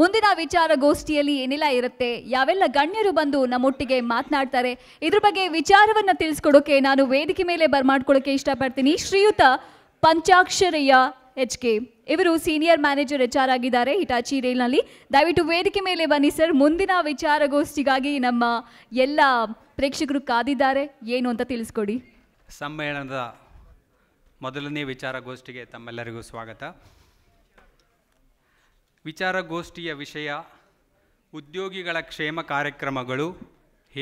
ಮುಂದಿನ ವಿಚಾರಗೋಷ್ಠಿಯಲ್ಲಿ ಏನೆಲ್ಲ ಇರುತ್ತೆ ಯಾವೆಲ್ಲ ಗಣ್ಯರು ಬಂದು ನಮ್ಮೊಟ್ಟಿಗೆ ಮಾತನಾಡ್ತಾರೆ ಇದ್ರ ಬಗ್ಗೆ ವಿಚಾರವನ್ನ ತಿಳಿಸ್ಕೊಡೋಕೆ ನಾನು ವೇದಿಕೆ ಮೇಲೆ ಬರ್ಮಾಡ್ಕೊಳ್ಳೋಕೆ ಇಷ್ಟಪಡ್ತೀನಿ ಶ್ರೀಯುತ ಪಂಚಾಕ್ಷರಯ್ಯ ಎಚ್ ಕೆ ಇವರು ಸೀನಿಯರ್ ಮ್ಯಾನೇಜರ್ ಎಚ್ ಆರ್ ಆಗಿದ್ದಾರೆ ಹಿಟಾಚಿ ರೈಲ್ನಲ್ಲಿ ದಯವಿಟ್ಟು ವೇದಿಕೆ ಮೇಲೆ ಬನ್ನಿ ಸರ್ ಮುಂದಿನ ವಿಚಾರಗೋಷ್ಠಿಗಾಗಿ ನಮ್ಮ ಎಲ್ಲ ಪ್ರೇಕ್ಷಕರು ಕಾದಿದ್ದಾರೆ ಏನು ಅಂತ ತಿಳಿಸ್ಕೊಡಿ ಸಮ್ಮೇಳನದ ಮೊದಲನೇ ವಿಚಾರಗೋಷ್ಠಿಗೆ ತಮ್ಮೆಲ್ಲರಿಗೂ ಸ್ವಾಗತ ವಿಚಾರಗೋಷ್ಠಿಯ ವಿಷಯ ಉದ್ಯೋಗಿಗಳ ಕ್ಷೇಮ ಕಾರ್ಯಕ್ರಮಗಳು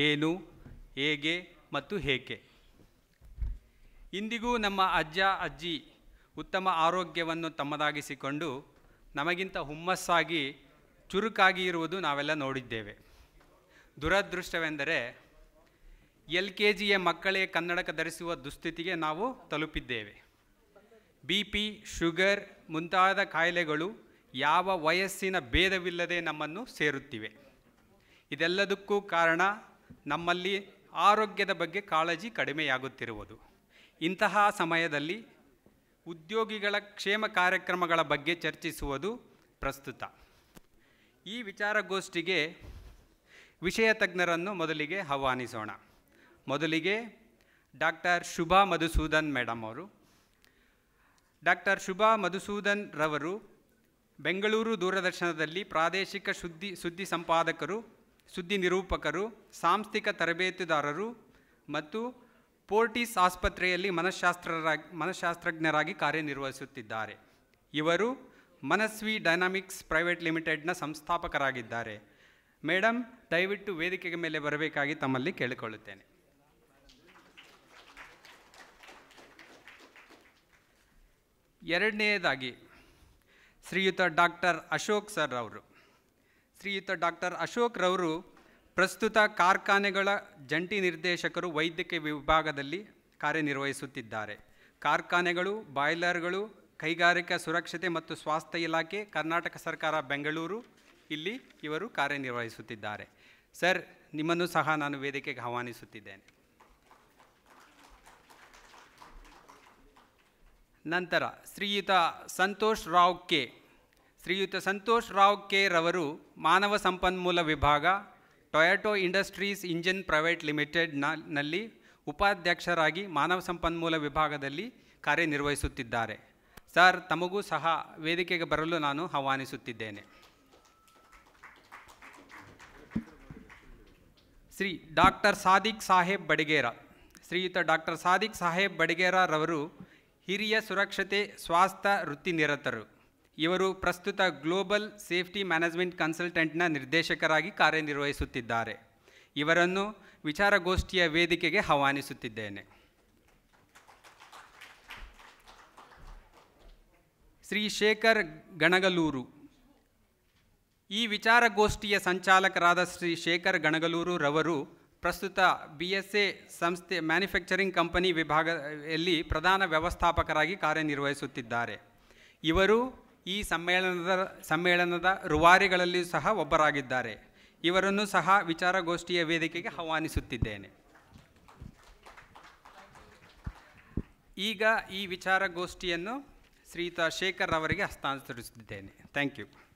ಏನು ಹೇಗೆ ಮತ್ತು ಏಕೆ ಇಂದಿಗೂ ನಮ್ಮ ಅಜ್ಜ ಅಜ್ಜಿ ಉತ್ತಮ ಆರೋಗ್ಯವನ್ನು ತಮ್ಮದಾಗಿಸಿಕೊಂಡು ನಮಗಿಂತ ಹುಮ್ಮಸ್ಸಾಗಿ ಚುರುಕಾಗಿ ಇರುವುದು ನಾವೆಲ್ಲ ನೋಡಿದ್ದೇವೆ ದುರದೃಷ್ಟವೆಂದರೆ ಎಲ್ ಕೆ ಜಿಯ ಮಕ್ಕಳೇ ಕನ್ನಡಕ ಧರಿಸುವ ದುಸ್ಥಿತಿಗೆ ನಾವು ತಲುಪಿದ್ದೇವೆ ಬಿ ಪಿ ಶುಗರ್ ಮುಂತಾದ ಕಾಯಿಲೆಗಳು ಯಾವ ವಯಸ್ಸಿನ ಭೇದವಿಲ್ಲದೆ ನಮ್ಮನ್ನು ಸೇರುತ್ತಿವೆ ಇದೆಲ್ಲದಕ್ಕೂ ಕಾರಣ ನಮ್ಮಲ್ಲಿ ಆರೋಗ್ಯದ ಬಗ್ಗೆ ಕಾಳಜಿ ಕಡಿಮೆಯಾಗುತ್ತಿರುವುದು ಇಂತಹ ಸಮಯದಲ್ಲಿ ಉದ್ಯೋಗಿಗಳ ಕ್ಷೇಮ ಕಾರ್ಯಕ್ರಮಗಳ ಬಗ್ಗೆ ಚರ್ಚಿಸುವುದು ಪ್ರಸ್ತುತ ಈ ವಿಚಾರಗೋಷ್ಠಿಗೆ ವಿಷಯ ತಜ್ಞರನ್ನು ಮೊದಲಿಗೆ ಆಹ್ವಾನಿಸೋಣ ಮೊದಲಿಗೆ ಡಾಕ್ಟರ್ ಶುಭಾ ಮಧುಸೂದನ್ ಮೇಡಮ್ ಅವರು ಡಾಕ್ಟರ್ ಶುಭಾ ಮಧುಸೂದನ್ ರವರು ಬೆಂಗಳೂರು ದೂರದರ್ಶನದಲ್ಲಿ ಪ್ರಾದೇಶಿಕ ಸುದ್ದಿ ಸುದ್ದಿ ಸಂಪಾದಕರು ಸುದ್ದಿ ನಿರೂಪಕರು ಸಾಂಸ್ಥಿಕ ತರಬೇತುದಾರರು ಮತ್ತು ಪೋರ್ಟಿಸ್ ಆಸ್ಪತ್ರೆಯಲ್ಲಿ ಮನಃಶಾಸ್ತ್ರರಾಗಿ ಮನಃಶಾಸ್ತ್ರಜ್ಞರಾಗಿ ಕಾರ್ಯನಿರ್ವಹಿಸುತ್ತಿದ್ದಾರೆ ಇವರು ಮನಸ್ವಿ ಡೈನಾಮಿಕ್ಸ್ ಪ್ರೈವೇಟ್ ಲಿಮಿಟೆಡ್ನ ಸಂಸ್ಥಾಪಕರಾಗಿದ್ದಾರೆ ಮೇಡಮ್ ದಯವಿಟ್ಟು ವೇದಿಕೆಗೆ ಮೇಲೆ ಬರಬೇಕಾಗಿ ತಮ್ಮಲ್ಲಿ ಕೇಳಿಕೊಳ್ಳುತ್ತೇನೆ ಎರಡನೆಯದಾಗಿ ಶ್ರೀಯುತ ಡಾಕ್ಟರ್ ಅಶೋಕ್ ಸರ್ ಅವರು ಶ್ರೀಯುತ ಡಾಕ್ಟರ್ ಅಶೋಕ್ ರವರು ಪ್ರಸ್ತುತ ಕಾರ್ಖಾನೆಗಳ ಜಂಟಿ ನಿರ್ದೇಶಕರು ವೈದ್ಯಕೀಯ ವಿಭಾಗದಲ್ಲಿ ಕಾರ್ಯನಿರ್ವಹಿಸುತ್ತಿದ್ದಾರೆ ಕಾರ್ಖಾನೆಗಳು ಬಾಯ್ಲರ್ಗಳು ಕೈಗಾರಿಕಾ ಸುರಕ್ಷತೆ ಮತ್ತು ಸ್ವಾಸ್ಥ್ಯ ಇಲಾಖೆ ಕರ್ನಾಟಕ ಸರ್ಕಾರ ಬೆಂಗಳೂರು ಇಲ್ಲಿ ಇವರು ಕಾರ್ಯನಿರ್ವಹಿಸುತ್ತಿದ್ದಾರೆ ಸರ್ ನಿಮ್ಮನ್ನು ಸಹ ನಾನು ವೇದಿಕೆಗೆ ಆಹ್ವಾನಿಸುತ್ತಿದ್ದೇನೆ ನಂತರ ಶ್ರೀಯುತ ಸಂತೋಷ್ ರಾವ್ ಕೆ ಶ್ರೀಯುತ ಸಂತೋಷ್ ರಾವ್ ಕೇರ್ ಅವರು ಮಾನವ ಸಂಪನ್ಮೂಲ ವಿಭಾಗ ಟೊಯಾಟೊ ಇಂಡಸ್ಟ್ರೀಸ್ ಇಂಜಿನ್ ಪ್ರೈವೇಟ್ ಲಿಮಿಟೆಡ್ನಲ್ಲಿ ಉಪಾಧ್ಯಕ್ಷರಾಗಿ ಮಾನವ ಸಂಪನ್ಮೂಲ ವಿಭಾಗದಲ್ಲಿ ಕಾರ್ಯನಿರ್ವಹಿಸುತ್ತಿದ್ದಾರೆ ಸರ್ ತಮಗೂ ಸಹ ವೇದಿಕೆಗೆ ಬರಲು ನಾನು ಆಹ್ವಾನಿಸುತ್ತಿದ್ದೇನೆ ಶ್ರೀ ಡಾಕ್ಟರ್ ಸಾದಿಕ್ ಸಾಹೇಬ್ ಬಡಿಗೇರ ಶ್ರೀಯುತ ಡಾಕ್ಟರ್ ಸಾದಿಕ್ ಸಾಹೇಬ್ ಬಡಿಗೇರರವರು ಹಿರಿಯ ಸುರಕ್ಷತೆ ಸ್ವಾಸ್ಥ್ಯ ವೃತ್ತಿನಿರತರು ಇವರು ಪ್ರಸ್ತುತ ಗ್ಲೋಬಲ್ ಸೇಫ್ಟಿ ಮ್ಯಾನೇಜ್ಮೆಂಟ್ ಕನ್ಸಲ್ಟೆಂಟ್ನ ನಿರ್ದೇಶಕರಾಗಿ ಕಾರ್ಯನಿರ್ವಹಿಸುತ್ತಿದ್ದಾರೆ ಇವರನ್ನು ವಿಚಾರಗೋಷ್ಠಿಯ ವೇದಿಕೆಗೆ ಆಹ್ವಾನಿಸುತ್ತಿದ್ದೇನೆ ಶ್ರೀ ಶೇಖರ್ ಗಣಗಲೂರು ಈ ವಿಚಾರಗೋಷ್ಠಿಯ ಸಂಚಾಲಕರಾದ ಶ್ರೀ ಶೇಖರ್ ಗಣಗಲೂರು ರವರು ಪ್ರಸ್ತುತ ಬಿ ಎಸ್ ಎ ಸಂಸ್ಥೆ ಮ್ಯಾನುಫ್ಯಾಕ್ಚರಿಂಗ್ ಕಂಪನಿ ವಿಭಾಗದಲ್ಲಿ ಪ್ರಧಾನ ವ್ಯವಸ್ಥಾಪಕರಾಗಿ ಕಾರ್ಯನಿರ್ವಹಿಸುತ್ತಿದ್ದಾರೆ ಇವರು ಈ ಸಮ್ಮೇಳನದ ಸಮ್ಮೇಳನದ ರುವಾರಿಗಳಲ್ಲಿಯೂ ಸಹ ಒಬ್ಬರಾಗಿದ್ದಾರೆ ಇವರನ್ನು ಸಹ ವಿಚಾರಗೋಷ್ಠಿಯ ವೇದಿಕೆಗೆ ಆಹ್ವಾನಿಸುತ್ತಿದ್ದೇನೆ ಈಗ ಈ ವಿಚಾರಗೋಷ್ಠಿಯನ್ನು ಶ್ರೀಯುತ ಶೇಖರ್ ಅವರಿಗೆ ಹಸ್ತಾಂತರಿಸುತ್ತಿದ್ದೇನೆ ಥ್ಯಾಂಕ್ ಯು